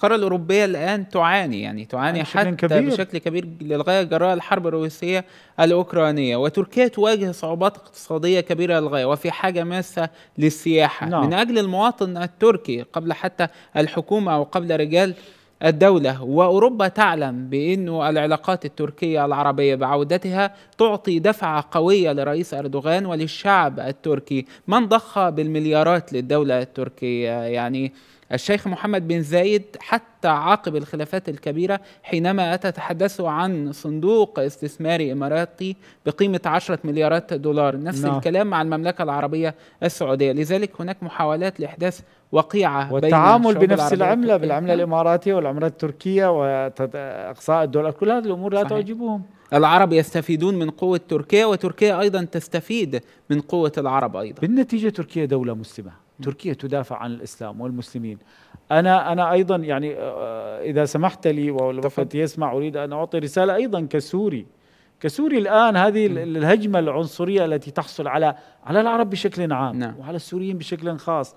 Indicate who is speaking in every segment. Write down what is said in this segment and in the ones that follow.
Speaker 1: القاره الاوروبيه الان تعاني يعني تعاني يعني حتى كبير. بشكل كبير للغايه جراء الحرب الروسيه الاوكرانيه وتركيا تواجه صعوبات اقتصاديه كبيره للغايه وفي حاجه ماسه للسياحه نعم. من اجل المواطن التركي قبل حتى الحكومه او قبل رجال الدولة وأوروبا تعلم بأنه العلاقات التركية العربية بعودتها تعطي دفعة قوية لرئيس أردوغان وللشعب التركي من ضخ بالمليارات للدولة التركية يعني الشيخ محمد بن زايد حتى عقب الخلافات الكبيرة حينما أتى تحدث عن صندوق استثماري إماراتي بقيمة 10 مليارات دولار نفس لا. نعم. الكلام مع المملكة العربية السعودية لذلك هناك محاولات لإحداث وقيعة والتعامل بين بنفس العملة بالعملة نعم. الإماراتية والعملة
Speaker 2: التركية
Speaker 1: وإقصاء الدولار كل هذه الأمور لا تعجبهم العرب يستفيدون من قوة تركيا وتركيا أيضا تستفيد من قوة العرب أيضا بالنتيجة تركيا دولة مسلمة تركيا تدافع عن الاسلام والمسلمين انا انا ايضا يعني
Speaker 2: آه، آه، اذا سمحت لي والوقت يسمع اريد ان اعطي رساله ايضا كسوري كسوري الان هذه الهجمه العنصريه التي تحصل على على العرب بشكل عام نعم. وعلى السوريين بشكل خاص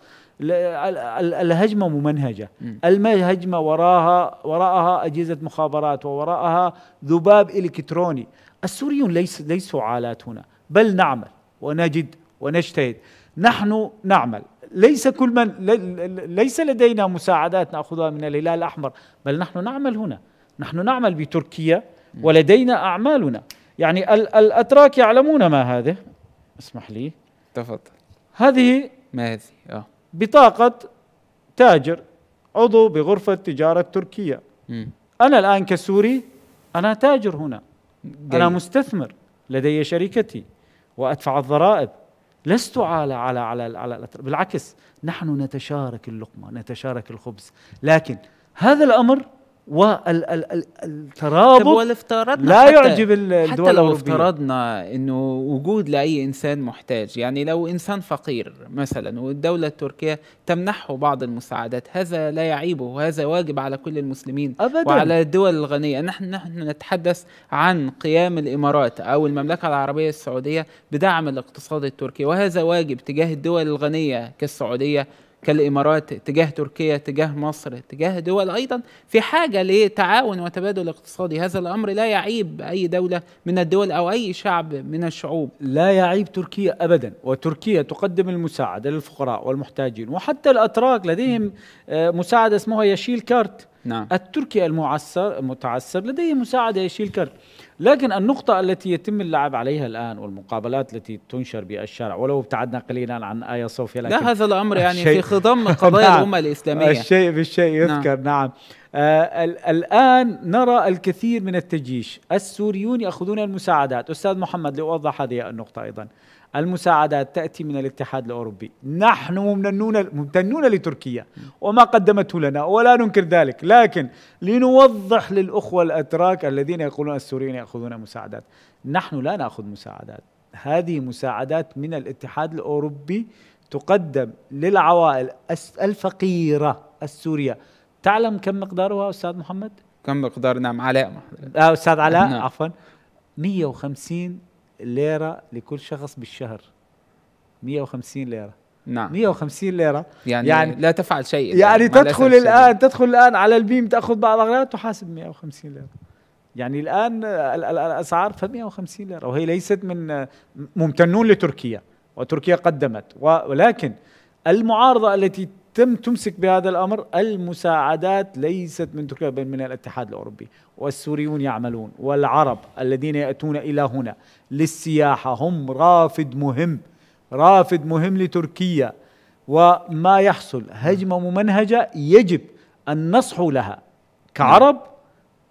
Speaker 2: الهجمه ممنهجه الهجمه وراها وراءها اجهزه مخابرات ووراءها ذباب الكتروني السوريون ليس ليسوا عالات هنا بل نعمل ونجد ونجتهد نحن نعمل ليس كل من ليس لدينا مساعدات ناخذها من الهلال الاحمر بل نحن نعمل هنا نحن نعمل بتركيا ولدينا اعمالنا يعني الاتراك يعلمون ما هذه اسمح لي تفضل هذه
Speaker 1: ما هذه اه
Speaker 2: بطاقه تاجر عضو بغرفه تجاره تركيا م. انا الان كسوري انا تاجر هنا جاي. انا مستثمر لدي شركتي وادفع الضرائب لست على على على على بالعكس نحن نتشارك اللقمه نتشارك الخبز لكن هذا الامر والترابط
Speaker 1: والافتراضنا لا يعجب الدول حتى لو افترضنا انه وجود لاي انسان محتاج يعني لو انسان فقير مثلا والدوله التركيه تمنحه بعض المساعدات هذا لا يعيبه وهذا واجب على كل المسلمين أبدا. وعلى الدول الغنيه نحن نحن نتحدث عن قيام الامارات او المملكه العربيه السعوديه بدعم الاقتصاد التركي وهذا واجب تجاه الدول الغنيه كالسعوديه كالامارات تجاه تركيا تجاه مصر تجاه دول ايضا في حاجه لتعاون وتبادل اقتصادي هذا الامر لا يعيب اي دوله من الدول او اي شعب من الشعوب لا يعيب تركيا ابدا وتركيا تقدم
Speaker 2: المساعده للفقراء والمحتاجين وحتى الاتراك لديهم آه، مساعده اسمها يشيل كارت نعم التركي المعسر المتعسر لديه مساعده يشيل كارت لكن النقطة التي يتم اللعب عليها الآن والمقابلات التي تنشر بالشارع ولو ابتعدنا قليلا عن آية صوفيا لكن لا هذا الأمر يعني في خضم قضايا نعم. الأمة الإسلامية الشيء بالشيء نعم. يذكر نعم, نعم. آه، الآن نرى الكثير من التجيش السوريون يأخذون المساعدات أستاذ محمد لأوضح هذه النقطة أيضا المساعدات تأتي من الاتحاد الأوروبي نحن ممنون ممتنون لتركيا وما قدمته لنا ولا ننكر ذلك لكن لنوضح للأخوة الأتراك الذين يقولون السوريين يأخذون مساعدات نحن لا نأخذ مساعدات هذه مساعدات من الاتحاد الأوروبي تقدم للعوائل الفقيرة السورية تعلم كم مقدارها استاذ محمد؟ كم مقدار نعم علاء محمد.
Speaker 1: آه استاذ علاء نعم.
Speaker 2: عفوا 150 ليره لكل شخص بالشهر 150 ليره
Speaker 1: نعم 150 ليره يعني, يعني لا تفعل شيء يعني تدخل الان
Speaker 2: شيء. تدخل الان على البيم تاخذ بعض الاغراض تحاسب 150 ليره يعني الان الاسعار ف 150 ليره وهي ليست من ممتنون لتركيا وتركيا قدمت ولكن المعارضه التي تم تمسك بهذا الامر المساعدات ليست من تركيا بل من الاتحاد الاوروبي والسوريون يعملون والعرب الذين ياتون الى هنا للسياحه هم رافد مهم رافد مهم لتركيا وما يحصل هجمه نعم. ممنهجه يجب ان نصحو
Speaker 1: لها كعرب
Speaker 2: نعم.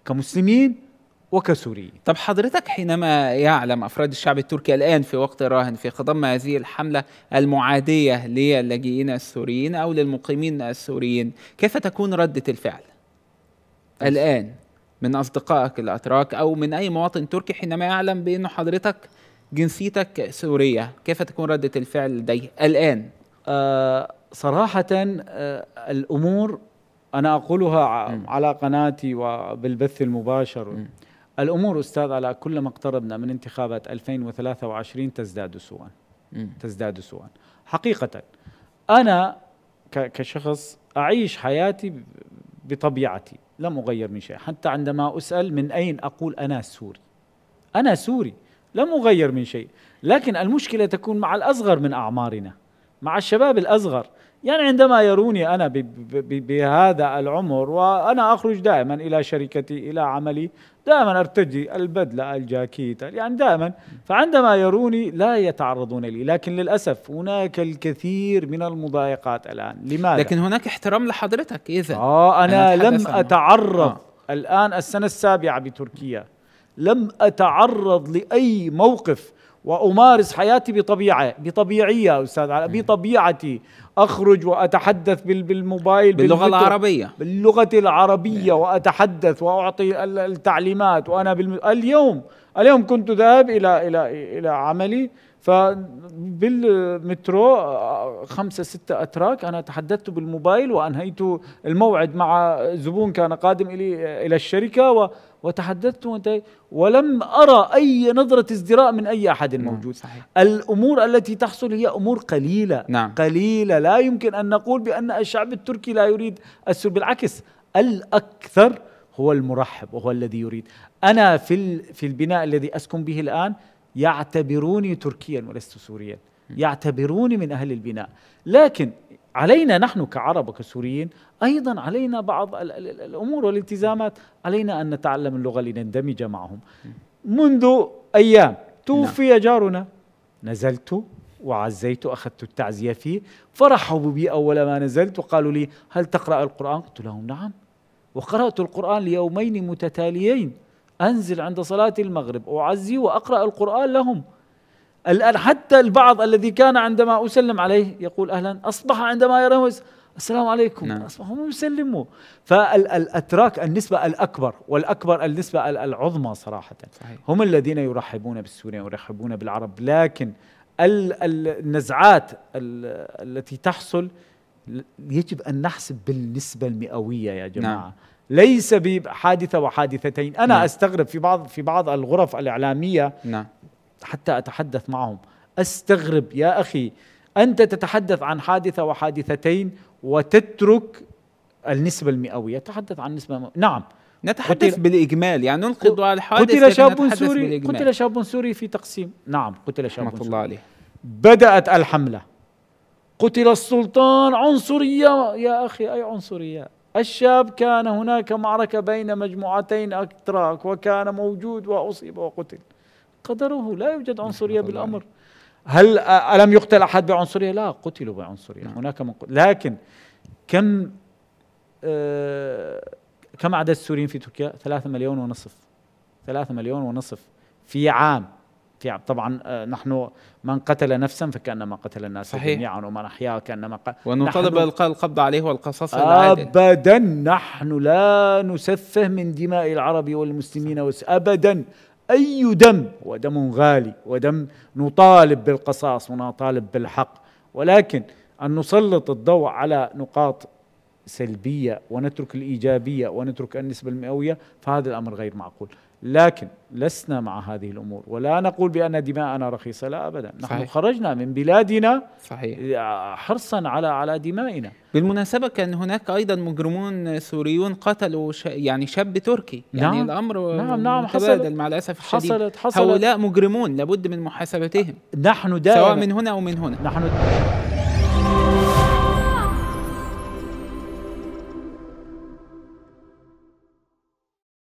Speaker 2: كمسلمين وكسوريين
Speaker 1: طب حضرتك حينما يعلم أفراد الشعب التركي الآن في وقت راهن في خضم هذه الحملة المعادية للاجئين السوريين أو للمقيمين السوريين كيف تكون ردة الفعل الآن من أصدقائك الأتراك أو من أي مواطن تركي حينما يعلم بأنه حضرتك جنسيتك سورية كيف تكون ردة الفعل لديه الآن آه صراحة آه الأمور أنا أقولها
Speaker 2: م. على قناتي وبالبث المباشر م. الأمور أستاذ على كلما اقتربنا من انتخابات 2023 تزداد سوءا تزداد سوءا حقيقة أنا كشخص أعيش حياتي بطبيعتي لم أغير من شيء حتى عندما أسأل من أين أقول أنا سوري أنا سوري لم أغير من شيء لكن المشكلة تكون مع الأصغر من أعمارنا مع الشباب الأصغر يعني عندما يروني أنا بهذا العمر وأنا أخرج دائما إلى شركتي إلى عملي دائما ارتجي البدله الجاكيت يعني دائما فعندما يروني لا يتعرضون لي لكن للاسف هناك الكثير من المضايقات الان لماذا لكن هناك احترام لحضرتك اذا اه انا, أنا لم اتعرض آه. الان السنه السابعه بتركيا لم اتعرض لاي موقف وأمارس حياتي بطبيعة بطبيعية أستاذ علاء بطبيعتي أخرج وأتحدث بالموبايل باللغة العربية باللغة العربية نعم. وأتحدث وأعطي التعليمات وأنا اليوم اليوم كنت ذاهب إلى إلى إلى عملي فبالمترو خمسة ستة أتراك أنا تحدثت بالموبايل وأنهيت الموعد مع زبون كان قادم إلي إلى الشركة وتحدثت وانتهيت ولم أرى أي نظرة ازدراء من أي أحد نعم، موجود صحيح. الأمور التي تحصل هي أمور قليلة نعم. قليلة لا يمكن أن نقول بأن الشعب التركي لا يريد السر بالعكس الأكثر هو المرحب وهو الذي يريد أنا في, في البناء الذي أسكن به الآن يعتبروني تركيا ولست سوريا يعتبروني من أهل البناء لكن علينا نحن كعرب وكسوريين أيضا علينا بعض الأمور والالتزامات علينا أن نتعلم اللغة لنندمج معهم منذ أيام توفي نعم. جارنا نزلت وعزيت أخذت التعزية فيه فرحبوا بي أول ما نزلت وقالوا لي هل تقرأ القرآن؟ قلت لهم نعم وقرأت القرآن ليومين متتاليين أنزل عند صلاة المغرب أعزي وأقرأ القرآن لهم الآن حتى البعض الذي كان عندما أسلم عليه يقول أهلا أصبح عندما يراه السلام عليكم نعم. أصبحوا هم يسلموا فالأتراك النسبة الأكبر والأكبر النسبة العظمى صراحة صحيح. هم الذين يرحبون بالسوريين ويرحبون بالعرب لكن النزعات التي تحصل يجب أن نحسب بالنسبة المئوية يا نعم. جماعة نعم. ليس بحادثه وحادثتين انا نعم. استغرب في بعض في بعض الغرف الاعلاميه نعم. حتى اتحدث معهم استغرب يا اخي انت تتحدث عن حادثه وحادثتين وتترك النسبه المئويه تحدث
Speaker 1: عن نسبه م... نعم نتحدث بالاجمال يعني نلقي على الحادثه قتل شاب سوري بالإجمال. قتل
Speaker 2: شاب سوري في تقسيم
Speaker 1: نعم قتل شاب رحمة سوري الله عليه بدات الحمله
Speaker 2: قتل السلطان عنصريه يا اخي اي عنصريه الشاب كان هناك معركة بين مجموعتين أتراك وكان موجود وأصيب وقتل قدره لا يوجد عنصرية بالأمر هل ألم يقتل أحد بعنصرية لا قتلوا بعنصرية نعم. هناك من قتل. لكن كم آه كم عدد السوريين في تركيا ثلاثة مليون ونصف ثلاثة مليون ونصف في عام في طبعا آه، نحن من قتل نفسا فكانما قتل الناس صحيح. جميعا ومن
Speaker 1: احيا كانما ونطالب وانه القبض عليه والقصاص ابدا
Speaker 2: نحن لا نسفه من دماء العرب والمسلمين ابدا اي دم ودم غالي ودم نطالب بالقصاص ونطالب بالحق ولكن ان نسلط الضوء على نقاط سلبية ونترك الإيجابية ونترك النسبة المئوية فهذا الأمر غير معقول لكن لسنا مع هذه الأمور ولا نقول بأن دماءنا رخيصة لا أبدا نحن صحيح. خرجنا من بلادنا صحيح.
Speaker 1: حرصا على على دمائنا بالمناسبة كان هناك أيضا مجرمون سوريون قتلوا ش... يعني شاب تركي يعني نعم. الأمر نعم نعم حصلت مع الأسف الشديد حصلت حصلت هؤلاء مجرمون لابد من محاسبتهم نحن دائما سواء من هنا أو من هنا نحن